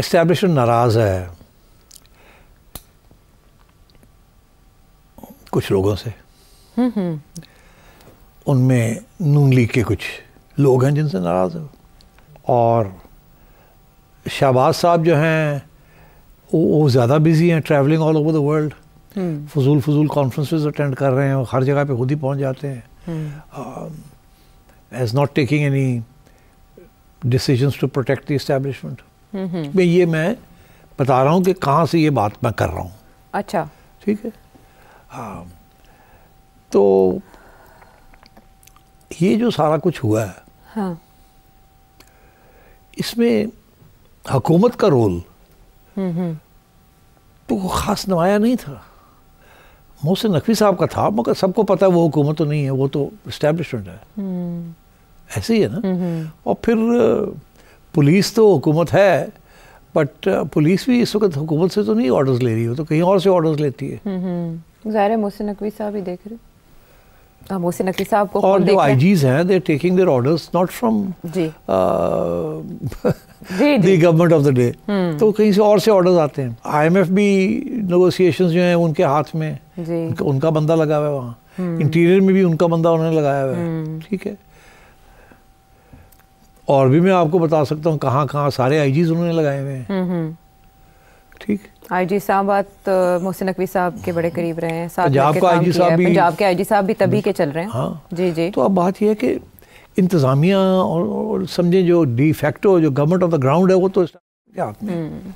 Establishment नाराज़ है कुछ लोगों से हम्म, हम्म। उनमें नून लीग के कुछ लोग हैं जिनसे नाराज़ है और शहबाज साहब जो हैं वो वो ज़्यादा बिजी हैं travelling all over the world फजूल फजूल कॉन्फ्रेंसेस अटेंड कर रहे हैं और हर जगह पे खुद ही पहुंच जाते हैं as not taking any decisions to protect the establishment मैं ये मैं बता रहा हूँ कि कहाँ से ये बात मैं कर रहा हूँ अच्छा ठीक है हाँ तो ये जो सारा कुछ हुआ है हाँ। इसमें हकूमत का रोल तो खास नमाया नहीं था मोहसिन नकवी साहब का था मगर सबको पता है वो हुकूमत तो नहीं है वो तो इस्टेब्लिशमेंट है हम्म। ऐसे ही है ना और फिर पुलिस तो हुकूमत है बट uh, पुलिस भी इस वक्त हुकूमत से तो नहीं ऑर्डर्स ले रही हो तो कहीं और से ऑर्डर्स लेती है हम्म, हम्म। ज़ाहिर मोहसिन नकवी साहब ही देख रहे हाँ, मोहसिन नकवी साहब को और जो आई जीज हैं they taking their orders not from government of the day तो कहीं से और से ऑर्डर आते हैं आईएमएफ भी नगोशिएशंस जो है उनके हाथ में उनका, उनका बंदा लगा हुआ है वहाँ इंटीरियर हम्म। में भी उनका बंदा उन्होंने लगाया हुआ है ठीक है और भी मैं आपको बता सकता हूँ कहाँ कहाँ सारे आई आईजीज उन्होंने लगाए हुए हैं हम्म, हम्म। ठीक आई जी साहब तो मोहसिन नकवी साहब के बड़े करीब रहे हैं पंजाब का जी साहब भी पंजाब के आई जी साहब भी तभी हाँ। के चल रहे हैं हाँ जी जी तो अब बात यह है कि इंतज़ामिया और, और समझे जो डी फैक्टो जो गवर्नमेंट ऑफ द ग्राउंड है वो तो हम्म।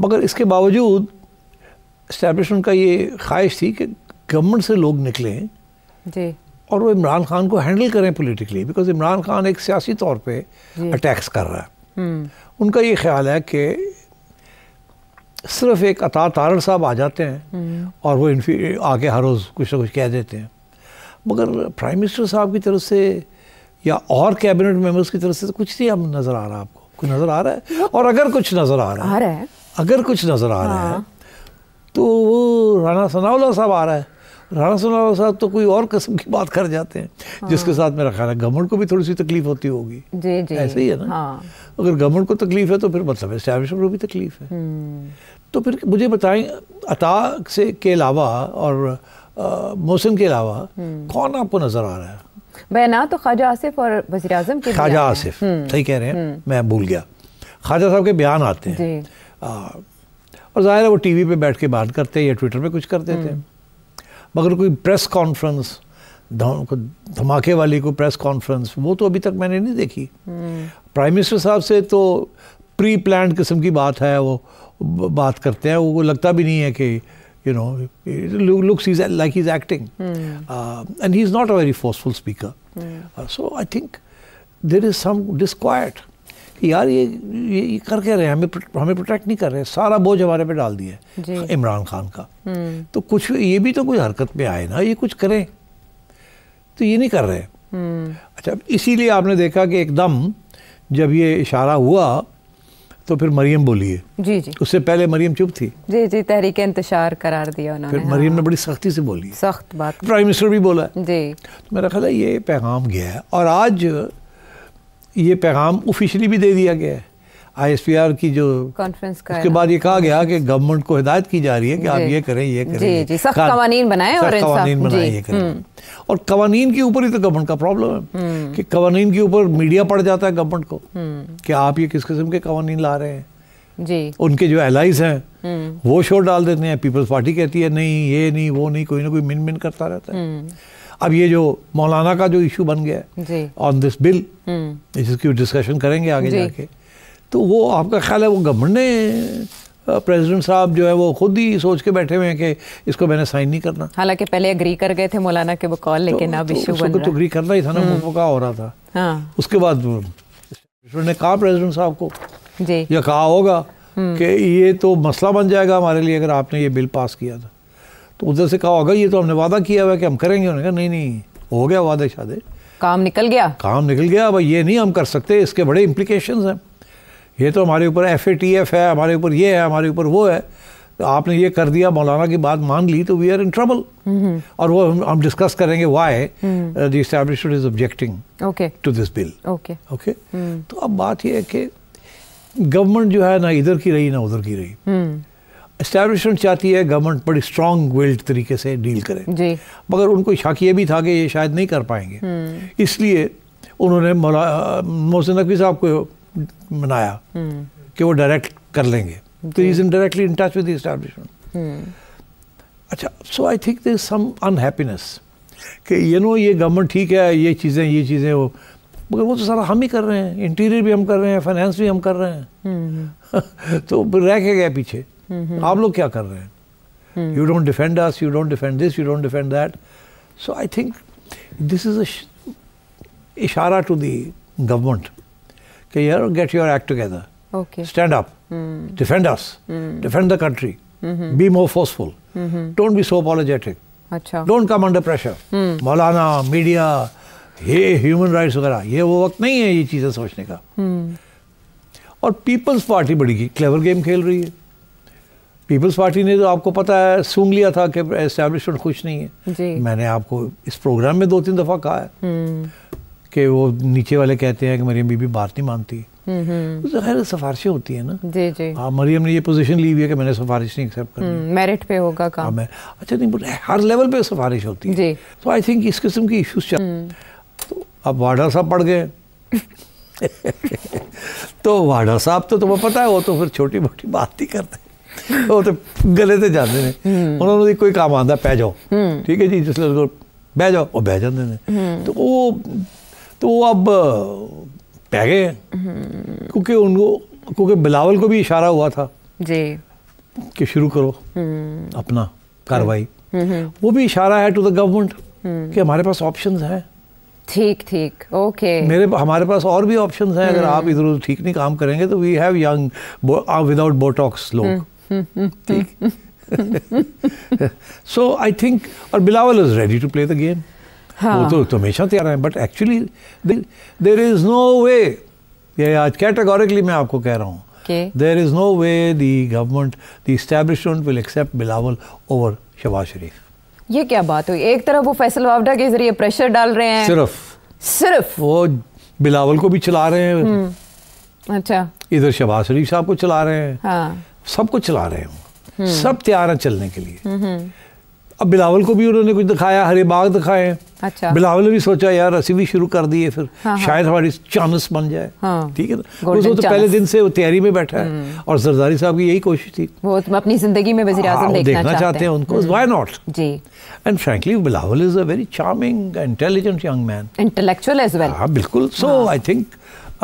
मगर इसके बावजूद इस्टेब्लिशमेंट का ये ख्वाहिश थी कि गवर्नमेंट से लोग निकलें जी और वो इमरान खान को हैंडल करें पोलिटिकली बिकॉज इमरान खान एक सियासी तौर पर अटैक्स कर रहा है हम्म। उनका ये ख्याल है कि सिर्फ एक अता तारण साहब आ जाते हैं हम्म। और वो इनफी आके हर रोज़ कुछ ना कुछ कह देते हैं मगर प्राइम मिनिस्टर साहब की तरफ से या और कैबिनेट मेंबर्स की तरफ से तो कुछ नहीं अब नज़र आ रहा आपको कुछ नज़र आ रहा है और अगर कुछ नज़र आ रहा है अगर कुछ नज़र आ रहा है हाँ। तो वो राना सनाउल्ला साहब आ रहा है राणा सोनावाल साहब तो कोई और कस्म की बात कर जाते हैं हाँ। जिसके साथ मेरा ख्याल है गवर्नमेंट को भी थोड़ी सी तकलीफ होती होगी ऐसे ही है ना हाँ। अगर गवर्नमेंट को तकलीफ है तो फिर मतलब को भी तकलीफ है हम्म। तो फिर मुझे बताएं अता से के अलावा और मौसम के अलावा हम्म। कौन आपको नजर आ रहा है बयाना तो ख्वाजा आसिफ और वजी अजम के ख्वाजा आसिफ हम्म। सही कह रहे हैं मैं भूल गया ख्वाजा साहब के बयान आते हैं और ज़ाहिर है वो टी वी पर बैठ के बात करते हैं या ट्विटर पर कुछ कर देते हैं मगर कोई प्रेस कॉन्फ्रेंस धमाके वाली को प्रेस कॉन्फ्रेंस वो तो अभी तक मैंने नहीं देखी हम्म। प्राइम मिनिस्टर साहब से तो प्री प्लान किस्म की बात है वो बात करते हैं वो लगता भी नहीं है कि you know looks is like is acting and he is not a very forceful speaker so I think there is some disquiet कि यार ये ये, ये कर क्या रहे हमें हमें प्रोटेक्ट नहीं कर रहे सारा बोझ हमारे पे डाल दिया है इमरान खान का हम्म। तो कुछ ये भी तो कुछ हरकत में आए ना ये कुछ करें तो ये नहीं कर रहे हम्म। अच्छा इसीलिए आपने देखा कि एकदम जब ये इशारा हुआ तो फिर मरियम बोली जी जी उससे पहले मरियम चुप थी जी जी तहरीक इंतजार करार दिया उन्होंने फिर मरियम हाँ। ने बड़ी सख्ती से बोली सख्त बात प्राइम मिनिस्टर भी बोला जी तो मेरा ख्याल है ये पैगाम गया है और आज ये पैगाम ऑफिशियली भी दे दिया गया है आईएसपीआर की जो कॉन्फ्रेंस का उसके बाद ये कहा गया कि गवर्नमेंट को हिदायत की जा रही है कि आप ये करें ये करें जी जी सख्त कवानीन और कवानीन ये करें हम्म। और कवानीन के ऊपर ही तो गवर्नमेंट का प्रॉब्लम है हम्म। कि कवानीन के ऊपर मीडिया पड़ जाता है गवर्नमेंट को हम्म। कि आप ये किस किस्म के कवानीन ला रहे हैं जी उनके जो एलाइज हैं वो शोर डाल देते हैं पीपल्स पार्टी कहती है नहीं ये नहीं वो नहीं कोई ना कोई मिन मिन करता रहता है अब ये जो मौलाना का जो इशू बन गया ऑन दिस बिल जिसकी डिस्कशन करेंगे आगे जाके तो वो आपका ख्याल है वो गवर्नमेंट ने प्रेसिडेंट साहब जो है वो खुद ही सोच के बैठे हुए हैं कि इसको मैंने साइन नहीं करना हालांकि पहले अग्री कर गए थे मौलाना के बकौल लेकिन तो अब इशू तो बन तो रहा तो अग्री करना ही था ना हम्म। वो का हो रहा था हाँ। उसके बाद ने कहा प्रेसिडेंट साहब को जी या कहा होगा हम्म। कि ये तो मसला बन जाएगा हमारे लिए अगर आपने ये बिल पास किया था तो उधर से कहा होगा ये तो हमने वादा किया हुआ है कि हम करेंगे उन्होंने कहा नहीं नहीं हो गया वादे शादे काम निकल गया काम निकल गया अब ये नहीं हम कर सकते इसके बड़े इम्प्लीकेशन हैं ये तो हमारे ऊपर एफ ए टी एफ है हमारे ऊपर ये है हमारे ऊपर वो है तो आपने ये कर दिया मौलाना की बात मान ली तो वी आर इन ट्रबल और वो हम, हम डिस्कस करेंगे why the is objecting to this bill okay okay तो अब बात यह है कि गवर्नमेंट जो है ना इधर की रही ना उधर की रही हम्म। इस्टेब्लिशमेंट चाहती है गवर्नमेंट बड़ी स्ट्रॉन्ग विल्ड तरीके से डील करे जी। मगर उनको शक ये भी था कि ये शायद नहीं कर पाएंगे हम्म। इसलिए उन्होंने मोहसिन नकवी साहब को मनाया हम्म। कि वो डायरेक्ट कर लेंगे तो is in directly in touch with establishment अच्छा so I think this some unhappiness कि यू नो ये गवर्नमेंट ठीक है ये चीज़ें ये चीज़ें वो मगर वो तो सारा हम ही कर रहे हैं इंटीरियर भी हम कर रहे हैं फाइनेंस भी हम कर रहे हैं हम्म। तो रह के गए पीछे Mm-hmm. आप लोग क्या कर रहे हैं you don't defend us you don't defend this you don't defend that so I think this is इशारा टू दी गवर्नमेंट कि यार get your act together stand up defend us defend the country be more forceful don't be so apologetic अच्छा don't come under pressure मौलाना media ये human rights वगैरह ये वो वक्त नहीं है ये चीज़ें सोचने का hmm. और पीपल्स पार्टी बड़ी क्लेवर गेम खेल रही है पीपल्स पार्टी ने तो आपको पता है सूंग लिया था कि एस्टेब्लिशमेंट खुश नहीं है मैंने आपको इस प्रोग्राम में दो तीन दफ़ा कहा है हम्म। कि वो नीचे वाले कहते हैं कि मरियम बीबी बात नहीं मानती हम्म, हम्म। तो खैर सिफारिशें होती है ना जी जी हाँ मरियम ने ये पोजीशन ली हुई है कि मैंने सिफारिश नहीं एक्सेप्ट करनी मेरिट पे होगा काम हाँ, मैं अच्छा नहीं हर लेवल पे सिफारिश होती है तो आई थिंक इस किस्म की इशूज तो अब वाडा साहब पढ़ गए तो वाडा साहब तो तुम्हें पता है वो तो फिर छोटी मोटी बात ही करते ਉਹ ਤੇ ਗਲੇ ਤੇ ਜਾਂਦੇ ਨੇ ਉਹਨਾਂ ਨੂੰ ਕੋਈ ਕੰਮ ਆਂਦਾ ਪੈ ਜਾਓ ਠੀਕ ਹੈ ਜੀ ਜਿਸ ਲੋਕ ਬਹਿ ਜਾਓ ਉਹ ਬਹਿ ਜਾਂਦੇ ਨੇ ਤੇ ਉਹ तो वो अब पै गए क्योंकि उनको क्योंकि बिलावल को भी इशारा हुआ था कि शुरू करो अपना कार्रवाई वो भी इशारा है टू द गवर्नमेंट कि हमारे पास ऑप्शन है ठीक ठीक ओके मेरे हमारे पास और भी ऑप्शंस हैं अगर आप इधर उधर ठीक नहीं काम करेंगे तो we have young without botox लोग सो आई थिंक और Bilawal is ready to play the game वो तो, तो हमेशा तैयार है but actually there is no way ये आज कैटेगोरिकली मैं आपको कह रहा हूँ there is no way the government the establishment will accept Bilawal over Shahbaz Sharif ये क्या बात हुई एक तरफ वो फैसल वावडा के जरिए प्रेशर डाल रहे हैं सिर्फ सिर्फ वो बिलावल को भी चला रहे हैं हम्म। अच्छा इधर शबाज शरीफ साहब को चला रहे हैं हाँ। सबको चला रहे हो सब तैयार है चलने के लिए अब बिलावल को भी उन्होंने कुछ दिखाया हरे बाग दिखाए अच्छा बिलावल ने भी सोचा यार असी भी शुरू कर दिए फिर हाँ।, हाँ। शायद हमारी चांस बन जाए हाँ। ठीक है ना उसको तो पहले दिन से वो तैयारी में बैठा है हम्म। और सरदारी साहब की यही कोशिश थी वो तो अपनी जिंदगी में वजीर आजम हाँ, देखना, देखना चाहते, हैं उनको व्हाई हम्म। नॉट जी and frankly Bilawal is a very charming intelligent young man intellectual as well हां बिल्कुल सो आई थिंक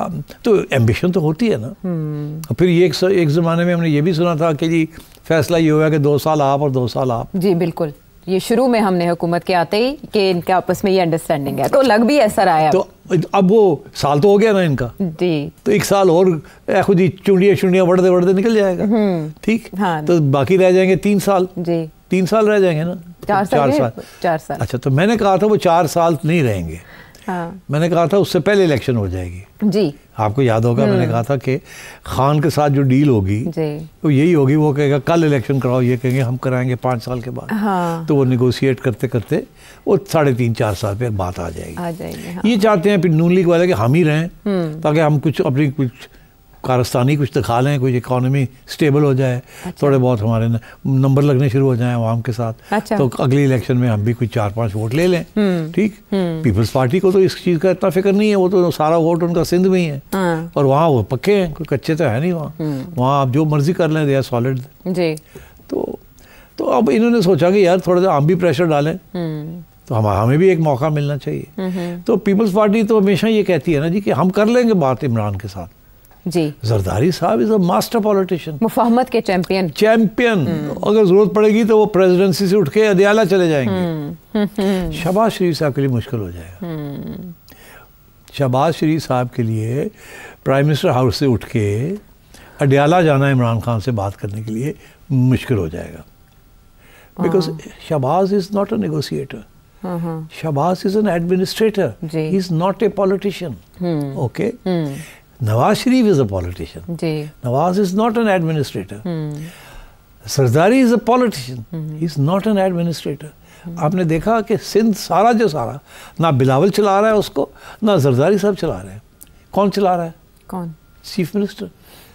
तो एम्बिशन तो होती है ना हम्म। फिर ये एक, एक ज़माने में हमने ये भी सुना था कि जी फैसला ये हुआ कि दो साल आप और दो साल आप जी बिल्कुल ये शुरू में हमने हुकूमत के आते ही कि इनके आपस में ये अंडरस्टैंडिंग है तो लग भी ऐसा रहा है तो अब वो साल तो हो गया ना इनका जी तो एक साल और खुद ही चुंडिया चुंडिया बढ़ते बढ़ते निकल जाएगा हम्म। ठीक हाँ तो बाकी रह जाएंगे तीन साल जी तीन साल रह जाएंगे ना चार चार साल चार साल अच्छा तो मैंने कहा था वो चार साल नहीं रहेंगे हाँ। मैंने कहा था उससे पहले इलेक्शन हो जाएगी जी आपको याद होगा मैंने हम्म। कहा था कि खान के साथ जो डील होगी तो यही होगी वो कहेगा कल इलेक्शन कराओ ये कहेंगे हम कराएंगे पाँच साल के बाद हाँ। तो वो निगोशिएट करते करते वो साढ़े तीन चार साल पे बात आ जाएगी आ जाएगी हाँ। ये चाहते हैं फिर नून लीग वाले कि हम ही रहें हम्म। ताकि हम कुछ अपनी कुछ कारस्तानी कुछ दिखा लें कुछ इकोनॉमी स्टेबल हो जाए अच्छा। थोड़े बहुत हमारे नंबर लगने शुरू हो जाए आवाम के साथ अच्छा। तो अगली इलेक्शन में हम भी कुछ चार पाँच वोट ले लें हम्म। ठीक पीपल्स हम्म। पार्टी को तो इस चीज़ का इतना फिक्र नहीं है वो तो सारा वोट उनका सिंध में ही है हाँ। और वहाँ वो पक्के हैं कोई कच्चे तो है नहीं वहाँ हम्म। वहाँ आप जो मर्जी कर लें दे सॉलिड तो तो अब इन्होंने सोचा कि यार थोड़ा सा हम भी प्रेशर डालें तो हम हमें भी एक मौका मिलना चाहिए तो पीपल्स पार्टी तो हमेशा ये कहती है ना जी कि हम कर लेंगे बात इमरान के साथ जी जरदारी साहब इज अ मास्टर पॉलिटिशियन मुफाहमत के चैंपियन चैंपियन हम्म। अगर जरूरत पड़ेगी तो वो प्रेसिडेंसी से उठ के अदयाला चले जाएंगे हम्म। हम्म। शबाज शरीफ साहब के लिए मुश्किल हो जाएगा शबाज शरीफ साहब के लिए प्राइम मिनिस्टर हाउस से उठ के अडयाला जाना इमरान खान से बात करने के लिए मुश्किल हो जाएगा because Shahbaz is not a negotiator Shahbaz is an administrator is not a politician okay Nawaz Sharif is a politician Nawaz is not an administrator Zardari is a politician is not an administrator आपने देखा कि सिंध सारा जो सारा ना बिलावल चला रहा है उसको ना जरदारी साहब चला रहे हैं कौन चला रहा है कौन चीफ मिनिस्टर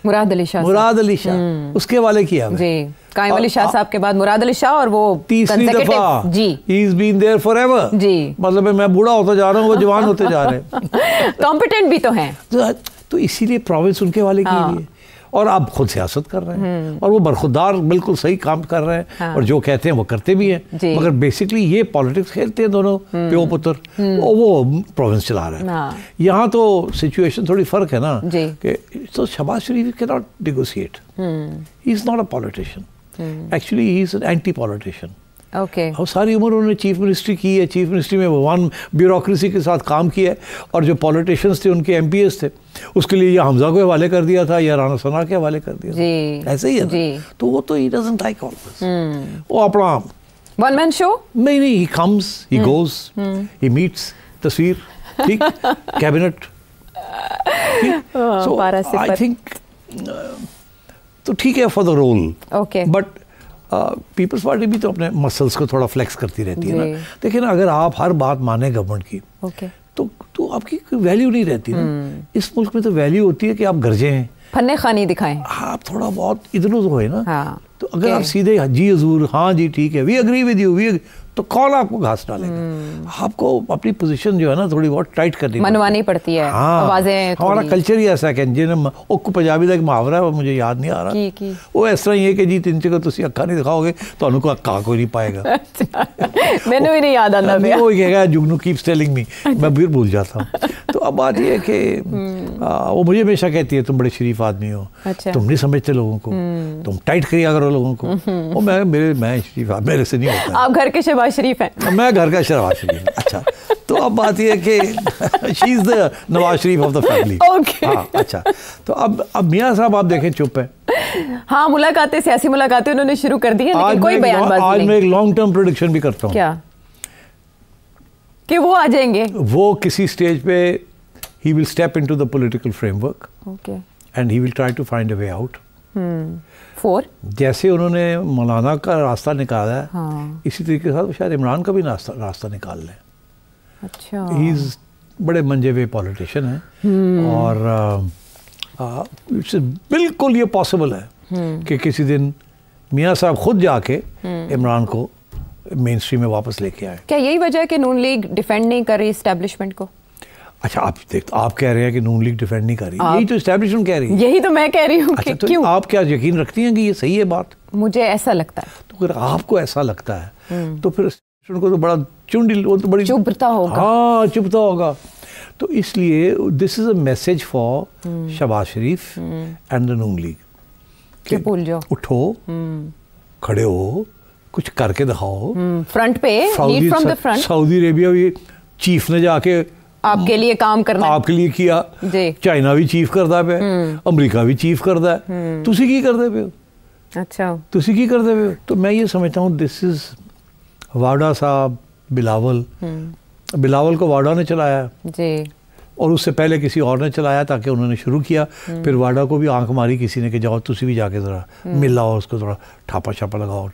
मुराद अली शाह मुराद अली शाह हम्म। उसके वाले किया जी कायम अली शाह साहब के बाद मुराद अली शाह और वो तीसरी दफा जी is been there forever जी मतलब मैं बूढ़ा होता जा रहा हूँ वो जवान होते जा रहे हैं कॉम्पिटेंट भी तो हैं तो तो इसीलिए प्रोविंस उनके वाले की है हाँ। और आप खुद सियासत कर रहे हैं हम्म। और वो बरखुदार बिल्कुल सही काम कर रहे हैं हाँ। और जो कहते हैं वो करते भी हैं मगर बेसिकली ये पॉलिटिक्स खेलते हैं दोनों हम्म। प्यो पुत्र हम्म। और वो प्रोविंस चला रहे हैं हाँ। यहाँ तो सिचुएशन थोड़ी फ़र्क है ना कि तो शबाज शरीफ के not negotiate he is not a politician actually he is an anti politician okay okay. और सारी उम्र उन्होंने चीफ मिनिस्ट्री की है चीफ मिनिस्ट्री में भगवान ब्यूरोक्रेसी के साथ काम किया है और जो पॉलिटिशियंस थे उनके एमपीएस थे उसके लिए या हमजा को हवाले कर दिया था या राना सना के हवाले कर दिया जी, था ऐसे ही है जी. तो वो तो ही डजेंट लाइक ऑल वो अपना वन मैन शो नहीं नहीं he comes he goes he meets तस्वीर ठीक कैबिनेट सो आई थिंक तो ठीक है for the role okay but Peoples Party भी तो अपने मसल्स को थोड़ा फ्लेक्स करती रहती है ना लेकिन अगर आप हर बात माने गवर्नमेंट की okay. तो तो आपकी वैल्यू नहीं रहती ना हम्म। इस मुल्क में तो वैल्यू होती है कि आप गरजे हैं फन्ने खानी दिखाएं हाँ, आप थोड़ा बहुत इधर उधर हो ना हाँ. तो अगर आप सीधे हाँ जी हजूर हाँ जी ठीक है we agree with you we तो कौन आपको घास डालेगा hmm. आपको अपनी पोजीशन जो है ना थोड़ी बहुत टाइट करनी मनवानी पड़ती है हाँ हमारा कल्चर ही ऐसा है जिन्हें पंजाबी का एक मुहावरा है मुझे याद नहीं आ रहा की, की। वो इस तरह ही है कि जी तीन चेकर तुम अखा नहीं दिखाओगे तो अनु अखा कोई नहीं पाएगा अच्छा, मैंने भी नहीं याद आना वो कहेगा जुगनू कीप सेलिंग मी मैं फिर भूल जाता हूँ तो अब बात यह है कि hmm. वो मुझे हमेशा कहती है तुम बड़े शरीफ आदमी हो अच्छा। तुम नहीं समझते लोगों को hmm. तुम टाइट करिए अगर करोड़ लोगों को और मैं मेरे मैं शरीफ मेरे से नहीं होता आप घर के शहबाज शरीफ हैं मैं घर का शहबाज शरीफ अच्छा तो अब बात यह कि she is the Nawaz Sharif of the family अच्छा तो अब अब मियाँ साहब आप देखें चुप हैं हाँ मुलाकातें सियासी मुलाकातें उन्होंने शुरू कर दी है लेकिन कोई बयानबाजी आज मैं एक लॉन्ग टर्म प्रोडिक्शन भी करता हूँ क्या कि वो आ जाएंगे वो किसी स्टेज पे he will step into the political framework okay and he will try to find a way out hmm. For जैसे उन्होंने मौलाना का रास्ता निकाला है हाँ। इसी तरीके से शायद इमरान का भी रास्ता रास्ता निकाल लें अच्छा इज बड़े मंजे हुए पॉलिटिशियन हैं हम्म। और इट्स बिल्कुल ये पॉसिबल है हम्म। कि किसी दिन मियाँ साहब खुद जाके इमरान को मेन स्ट्रीम में वापस लेके आए क्या यही वजह है कि नून लीग डिफेंड नहीं कर रही इस्टेब्लिशमेंट को अच्छा आप देख आप कह रहे हैं कि नून लीग डिफेंड नहीं कर रही यही तो स्टैब्लिशमेंट कह रही है यही तो मैं कह रही हूँ अच्छा, तो क्यों आप क्या यकीन रखती हैं कि ये सही है बात मुझे ऐसा लगता है तो अगर आपको ऐसा लगता है हम्म। तो फिर को तो बड़ा चुंडी वो तो बड़ी चुपता होगा हाँ चुपता होगा तो इसलिए this is a message for Shahbaz Sharif and the Noon League बोल जाओ उठो हम्म। खड़े हो कुछ करके दिखाओ फ्रंट हम्म, पे फ्रंट सऊदी अरेबिया भी चीफ ने जाके आपके लिए काम ਕਰਨਾ आपके लिए किया चाइना भी चीफ करता पे ਪਿਆ भी चीफ करता है ਤੁਸੀਂ हम्म। की करते पे ਹੋ अच्छा तुम की करते हुए तो मैं ये समझता हूँ दिस इज़ वाडा साहब बिलावल हम्म। बिलावल को वाडा ने चलाया जी और उससे पहले किसी और ने चलाया ताकि उन्होंने शुरू किया हम्म। फिर वाडा को भी आंख मारी किसी ने कि जाओ तुम भी जाके ज़रा मिल लाओ उसको थोड़ा ठापा छापा लगाओ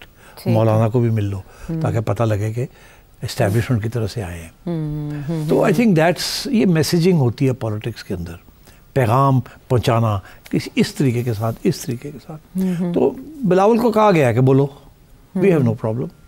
मौलाना को भी मिल लो ताकि पता लगे कि इस्टेब्लिशमेंट की तरफ से आए हैं हम्म, हम्म, हम्म, तो आई थिंक दैट्स ये मैसेजिंग होती है पॉलिटिक्स के अंदर पैगाम पहुंचाना किसी इस तरीके के साथ इस तरीके के साथ तो बिलावल को कहा गया है कि बोलो वी हैव नो प्रॉब्लम